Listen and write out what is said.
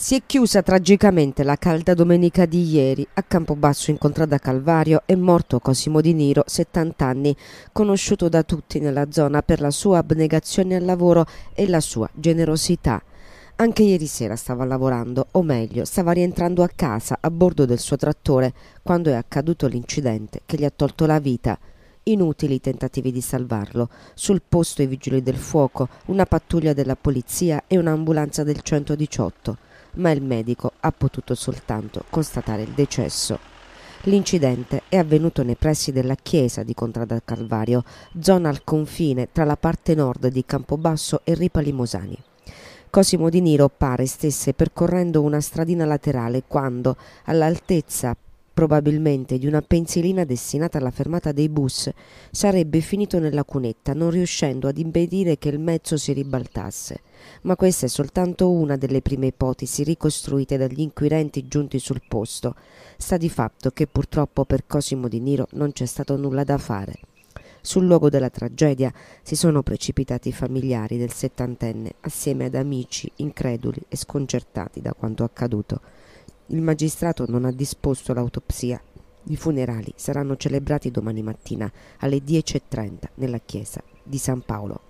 Si è chiusa tragicamente la calda domenica di ieri. A Campobasso in contrada Calvario è morto Cosimo Di Niro, 70 anni, conosciuto da tutti nella zona per la sua abnegazione al lavoro e la sua generosità. Anche ieri sera stava lavorando, o meglio, stava rientrando a casa a bordo del suo trattore quando è accaduto l'incidente che gli ha tolto la vita. Inutili i tentativi di salvarlo. Sul posto i vigili del fuoco, una pattuglia della polizia e un'ambulanza del 118 ma il medico ha potuto soltanto constatare il decesso. L'incidente è avvenuto nei pressi della chiesa di Contrada Calvario, zona al confine tra la parte nord di Campobasso e Ripa Limosani. Cosimo di Niro pare stesse percorrendo una stradina laterale quando, all'altezza probabilmente di una pensilina destinata alla fermata dei bus, sarebbe finito nella cunetta, non riuscendo ad impedire che il mezzo si ribaltasse. Ma questa è soltanto una delle prime ipotesi ricostruite dagli inquirenti giunti sul posto. Sta di fatto che purtroppo per Cosimo di Niro non c'è stato nulla da fare. Sul luogo della tragedia si sono precipitati i familiari del settantenne assieme ad amici increduli e sconcertati da quanto accaduto. Il magistrato non ha disposto l'autopsia. I funerali saranno celebrati domani mattina alle 10.30 nella chiesa di San Paolo